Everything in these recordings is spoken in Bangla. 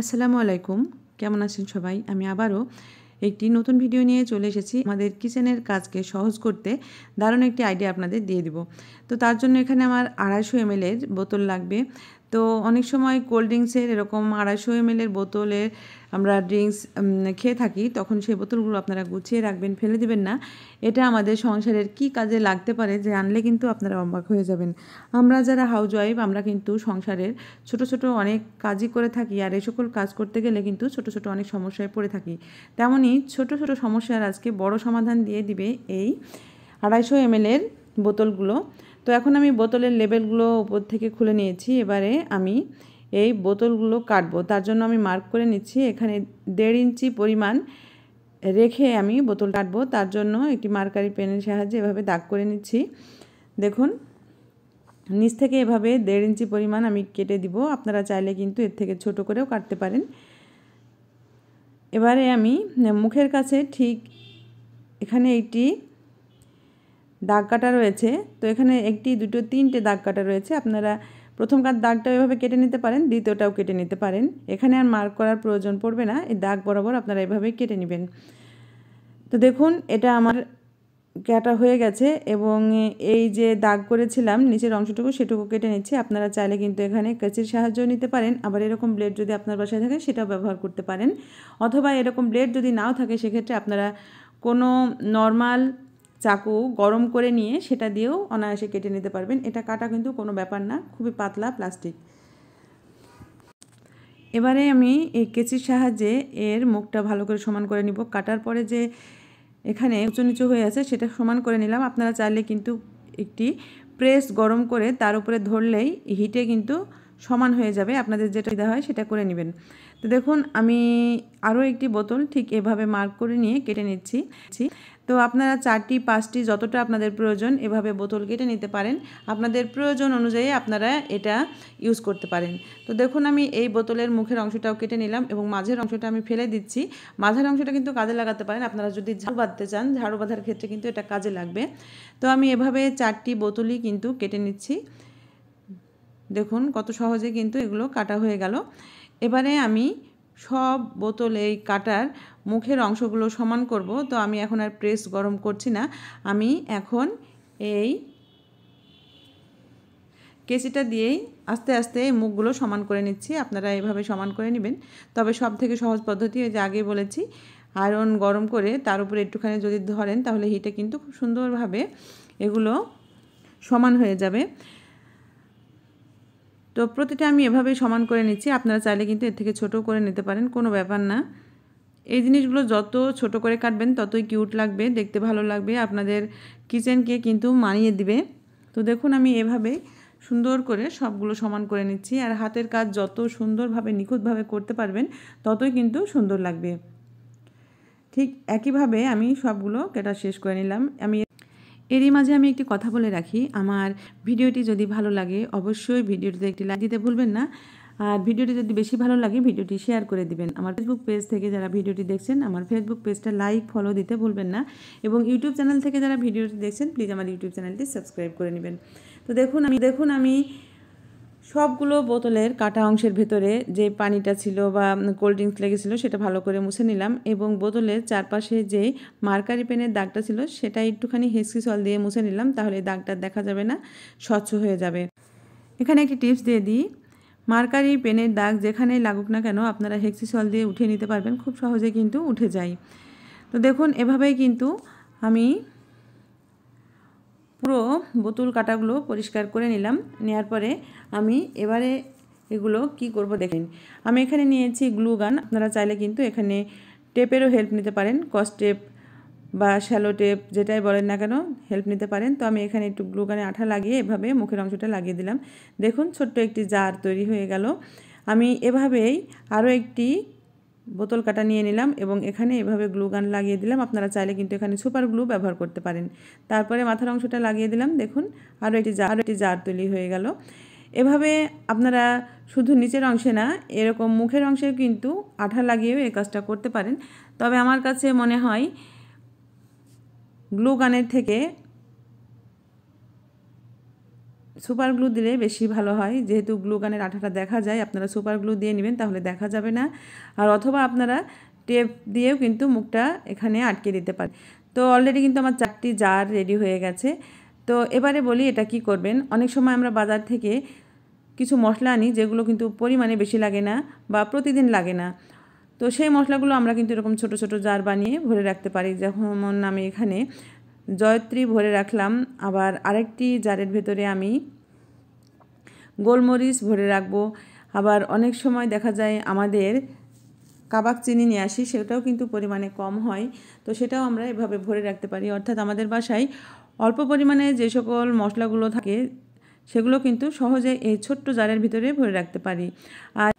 আসসালামু আলাইকুম কেমন আছেন সবাই আমি আবারও একটি নতুন ভিডিও নিয়ে চলে এসেছি আমাদের কিচেনের কাজকে সহজ করতে দারুণ একটি আইডিয়া আপনাদের দিয়ে দিব তো তার জন্য এখানে আমার আড়াইশো এমএলের বোতল লাগবে তো অনেক সময় কোল্ড ড্রিঙ্কসের এরকম আড়াইশো এমএলের বোতলের আমরা ড্রিঙ্কস খেয়ে থাকি তখন সেই বোতলগুলো আপনারা গুছিয়ে রাখবেন ফেলে দিবেন না এটা আমাদের সংসারের কি কাজে লাগতে পারে যে আনলে কিন্তু আপনারা অবাক হয়ে যাবেন আমরা যারা হাউজ ওয়াইফ আমরা কিন্তু সংসারের ছোট ছোট অনেক কাজই করে থাকি আর এই সকল কাজ করতে গেলে কিন্তু ছোট ছোট অনেক সমস্যায় পড়ে থাকি তেমনই ছোট ছোট সমস্যার আজকে বড় সমাধান দিয়ে দিবে এই আড়াইশো এমএলের বোতলগুলো তো এখন আমি বোতলের লেবেলগুলো ওপর থেকে খুলে নিয়েছি এবারে আমি এই বোতলগুলো কাটবো তার জন্য আমি মার্ক করে নিচ্ছি এখানে দেড় ইঞ্চি পরিমাণ রেখে আমি বোতল কাটবো তার জন্য একটি মার্কারি পেনের সাহায্যে এভাবে দাগ করে নিচ্ছি দেখুন নিচ থেকে এভাবে দেড় ইঞ্চি পরিমাণ আমি কেটে দিব আপনারা চাইলে কিন্তু এর থেকে ছোট করেও কাটতে পারেন এবারে আমি মুখের কাছে ঠিক এখানে একটি দাগ কাটা রয়েছে তো এখানে একটি দুটো তিনটে দাগ কাটা রয়েছে আপনারা প্রথম কার দাগটা এভাবে কেটে নিতে পারেন দ্বিতীয়টাও কেটে নিতে পারেন এখানে আর মার্ক করার প্রয়োজন পড়বে না এই দাগ বরাবর আপনারা এভাবে কেটে নেবেন তো দেখুন এটা আমার কাটা হয়ে গেছে এবং এই যে দাগ করেছিলাম নিচের অংশটুকু সেটুকু কেটে নিচ্ছে আপনারা চাইলে কিন্তু এখানে কাঁচির সাহায্য নিতে পারেন আবার এরকম ব্লেড যদি আপনার বাসায় থাকে সেটাও ব্যবহার করতে পারেন অথবা এরকম ব্লেড যদি নাও থাকে সেক্ষেত্রে আপনারা কোনো নর্মাল চাকু গরম করে নিয়ে সেটা দিয়েও অনায়াসে কেটে নিতে পারবেন এটা কাটা কিন্তু কোনো ব্যাপার না খুবই পাতলা প্লাস্টিক এবারে আমি এই কেচির সাহায্যে এর মুখটা ভালো করে সমান করে নিব কাটার পরে যে এখানে উঁচু নিচু হয়ে আছে সেটা সমান করে নিলাম আপনারা চাইলে কিন্তু একটি প্রেস গরম করে তার উপরে ধরলেই হিটে কিন্তু সমান হয়ে যাবে আপনাদের যেটা দেওয়া হয় সেটা করে নেবেন তো দেখুন আমি আরও একটি বোতল ঠিক এভাবে মার্ক করে নিয়ে কেটে নিচ্ছি তো আপনারা চারটি পাঁচটি যতটা আপনাদের প্রয়োজন এভাবে বোতল কেটে নিতে পারেন আপনাদের প্রয়োজন অনুযায়ী আপনারা এটা ইউজ করতে পারেন তো দেখুন আমি এই বোতলের মুখের অংশটাও কেটে নিলাম এবং মাঝের অংশটা আমি ফেলে দিচ্ছি মাঝের অংশটা কিন্তু কাজে লাগাতে পারেন আপনারা যদি ঝাড়ু বাঁধতে চান ঝাড়ু বাঁধার ক্ষেত্রে কিন্তু এটা কাজে লাগবে তো আমি এভাবে চারটি বোতলই কিন্তু কেটে নিচ্ছি দেখুন কত সহজে কিন্তু এগুলো কাটা হয়ে গেল এবারে আমি সব বোতল এই কাটার মুখের অংশগুলো সমান করব তো আমি এখন আর প্রেস গরম করছি না আমি এখন এই কেসিটা দিয়েই আস্তে আস্তে এই মুখগুলো সমান করে নিচ্ছি আপনারা এভাবে সমান করে নেবেন তবে সব থেকে সহজ পদ্ধতি ওই যে আগে বলেছি আয়রন গরম করে তার উপরে একটুখানি যদি ধরেন তাহলে হিটে কিন্তু খুব সুন্দরভাবে এগুলো সমান হয়ে যাবে তো প্রতিটা আমি এভাবেই সমান করে নিচ্ছি আপনারা চাইলে কিন্তু এর থেকে ছোট করে নিতে পারেন কোনো ব্যাপার না এই জিনিসগুলো যত ছোট করে কাটবেন ততই কিউট লাগবে দেখতে ভালো লাগবে আপনাদের কিচেনকে কিন্তু মানিয়ে দিবে তো দেখুন আমি এভাবে সুন্দর করে সবগুলো সমান করে নিচ্ছি আর হাতের কাজ যত সুন্দরভাবে নিখুঁতভাবে করতে পারবেন ততই কিন্তু সুন্দর লাগবে ঠিক একইভাবে আমি সবগুলো কেটা শেষ করে নিলাম আমি এরই মাঝে আমি একটি কথা বলে রাখি আমার ভিডিওটি যদি ভালো লাগে অবশ্যই ভিডিওটিতে একটি লাইক দিতে ভুলবেন না আর ভিডিওটি যদি বেশি ভালো লাগে ভিডিওটি শেয়ার করে দিবেন আমার ফেসবুক পেজ থেকে যারা ভিডিওটি দেখছেন আমার ফেসবুক পেজটা লাইক ফলো দিতে ভুলবেন না এবং ইউটিউব চ্যানেল থেকে যারা ভিডিওটি দেখছেন প্লিজ আমার ইউটিউব চ্যানেলটি সাবস্ক্রাইব করে নেবেন তো দেখুন আমি দেখুন আমি সবগুলো বোতলের কাটা অংশের ভেতরে যে পানিটা ছিল বা কোল্ড ড্রিঙ্কস লেগেছিল সেটা ভালো করে মুছে নিলাম এবং বোতলের চারপাশে যে মার্কারি পেনের দাগটা ছিল সেটা একটুখানি হেসকি সল দিয়ে মুছে নিলাম তাহলে দাগটা দেখা যাবে না স্বচ্ছ হয়ে যাবে এখানে একটি টিপস দিয়ে দিই মার্কারি পেনের দাগ যেখানেই লাগুক না কেন আপনারা হেক্সি সল দিয়ে উঠিয়ে নিতে পারবেন খুব সহজে কিন্তু উঠে যায় তো দেখুন এভাবেই কিন্তু আমি পুরো বোতল কাটাগুলো পরিষ্কার করে নিলাম নেয়ার পরে আমি এবারে এগুলো কি করব দেখেন আমি এখানে নিয়েছি গ্লু গান আপনারা চাইলে কিন্তু এখানে টেপেরও হেল্প নিতে পারেন কস টেপ বা শ্যালো টেপ যেটাই বলেন না কেন হেল্প নিতে পারেন তো আমি এখানে একটু গ্লু গানে আঠা লাগিয়ে এভাবে মুখের অংশটা লাগিয়ে দিলাম দেখুন ছোট্ট একটি জার তৈরি হয়ে গেল আমি এভাবেই আরও একটি বোতল কাটা নিয়ে নিলাম এবং এখানে এভাবে গ্লু গান লাগিয়ে দিলাম আপনারা চাইলে কিন্তু এখানে সুপার গ্লু ব্যবহার করতে পারেন তারপরে মাথার অংশটা লাগিয়ে দিলাম দেখুন আরও একটি জার একটি জার তৈরি হয়ে গেল এভাবে আপনারা শুধু নিচের অংশে না এরকম মুখের অংশে কিন্তু আঠা লাগিয়েও এই কাজটা করতে পারেন তবে আমার কাছে মনে হয় গ্লু গানের থেকে সুপার গ্লু দিলে বেশি ভালো হয় যেহেতু গানের আঠাটা দেখা যায় আপনারা সুপার গ্লু দিয়ে নেবেন তাহলে দেখা যাবে না আর অথবা আপনারা টেপ দিয়েও কিন্তু মুখটা এখানে আটকে দিতে পারে তো অলরেডি কিন্তু আমার চারটি জার রেডি হয়ে গেছে তো এবারে বলি এটা কি করবেন অনেক সময় আমরা বাজার থেকে কিছু মশলা আনি যেগুলো কিন্তু পরিমাণে বেশি লাগে না বা প্রতিদিন লাগে না তো সেই মশলাগুলো আমরা কিন্তু এরকম ছোট ছোট জার বানিয়ে ভরে রাখতে পারি যেমন আমি এখানে জয়ত্রী ভরে রাখলাম আবার আরেকটি জারের ভেতরে আমি গোলমরিচ ভরে রাখবো আবার অনেক সময় দেখা যায় আমাদের কাবাক চিনি নিয়ে আসি সেটাও কিন্তু পরিমাণে কম হয় তো সেটাও আমরা এভাবে ভরে রাখতে পারি অর্থাৎ আমাদের বাসায় অল্প পরিমাণে যে সকল মশলাগুলো থাকে সেগুলো কিন্তু সহজে এই ছোট্ট জারের ভিতরে ভরে রাখতে পারি আর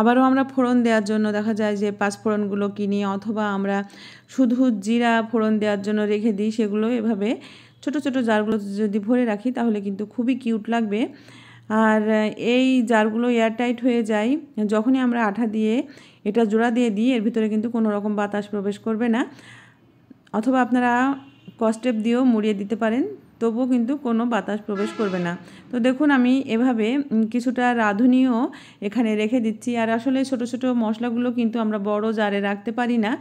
আবারও আমরা ফোড়ন দেওয়ার জন্য দেখা যায় যে পাঁচ ফোড়নগুলো কিনি অথবা আমরা শুধু জিরা ফোড়ন দেওয়ার জন্য রেখে দিই সেগুলো এভাবে ছোট ছোট জারগুলো যদি ভরে রাখি তাহলে কিন্তু খুবই কিউট লাগবে আর এই জারগুলো এয়ারটাইট হয়ে যায় যখনই আমরা আঠা দিয়ে এটা জোড়া দিয়ে দিই এর ভিতরে কিন্তু কোনো রকম বাতাস প্রবেশ করবে না অথবা আপনারা কস্টেপ দিয়েও মুড়িয়ে দিতে পারেন তবুও কিন্তু কোনো বাতাস প্রবেশ করবে না তো দেখুন আমি এভাবে কিছুটা রাঁধুনিও এখানে রেখে দিচ্ছি আর আসলে ছোটো ছোটো মশলাগুলো কিন্তু আমরা বড় জারে রাখতে পারি না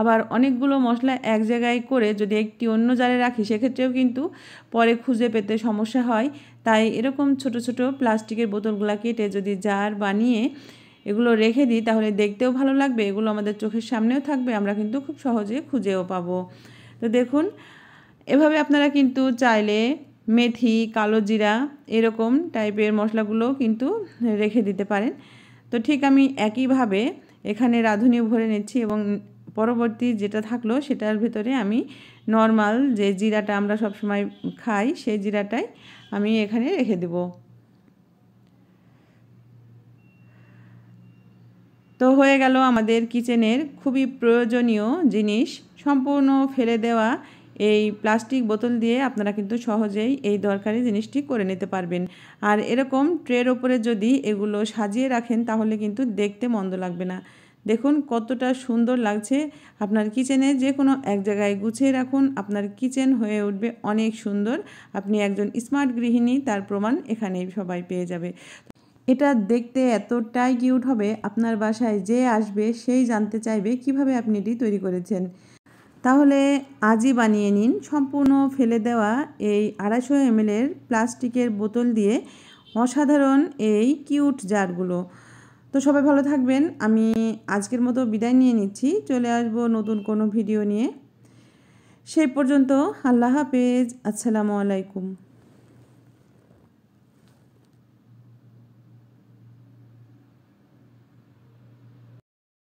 আবার অনেকগুলো মশলা এক জায়গায় করে যদি একটি অন্য জারে রাখি সেক্ষেত্রেও কিন্তু পরে খুঁজে পেতে সমস্যা হয় তাই এরকম ছোট ছোট প্লাস্টিকের বোতলগুলো কেটে যদি জার বানিয়ে এগুলো রেখে দিই তাহলে দেখতেও ভালো লাগবে এগুলো আমাদের চোখের সামনেও থাকবে আমরা কিন্তু খুব সহজে খুঁজেও পাবো তো দেখুন এভাবে আপনারা কিন্তু চাইলে মেথি কালো জিরা এরকম টাইপের মশলাগুলো কিন্তু রেখে দিতে পারেন তো ঠিক আমি একইভাবে এখানে রাঁধুনি ভরে নিচ্ছি এবং পরবর্তী যেটা থাকলো সেটার ভেতরে আমি নর্মাল যে জিরাটা আমরা সবসময় খাই সেই জিরাটাই আমি এখানে রেখে দেব তো হয়ে গেল আমাদের কিচেনের খুবই প্রয়োজনীয় জিনিস সম্পূর্ণ ফেলে দেওয়া এই প্লাস্টিক বোতল দিয়ে আপনারা কিন্তু সহজেই এই দরকারি জিনিসটি করে নিতে পারবেন আর এরকম ট্রের ওপরে যদি এগুলো সাজিয়ে রাখেন তাহলে কিন্তু দেখতে মন্দ লাগবে না দেখুন কতটা সুন্দর লাগছে আপনার কিচেনে যে কোনো এক জায়গায় গুছিয়ে রাখুন আপনার কিচেন হয়ে উঠবে অনেক সুন্দর আপনি একজন স্মার্ট গৃহিণী তার প্রমাণ এখানেই সবাই পেয়ে যাবে এটা দেখতে এতটাই কিউট হবে আপনার বাসায় যে আসবে সেই জানতে চাইবে কিভাবে আপনি এটি তৈরি করেছেন তাহলে আজই বানিয়ে নিন সম্পূর্ণ ফেলে দেওয়া এই আড়াইশো এমএলের প্লাস্টিকের বোতল দিয়ে অসাধারণ এই কিউট জারগুলো তো সবাই ভালো থাকবেন আমি আজকের মতো বিদায় নিয়ে নিচ্ছি চলে আসব নতুন কোনো ভিডিও নিয়ে সেই পর্যন্ত আল্লাহ হাফেজ আসসালামু আলাইকুম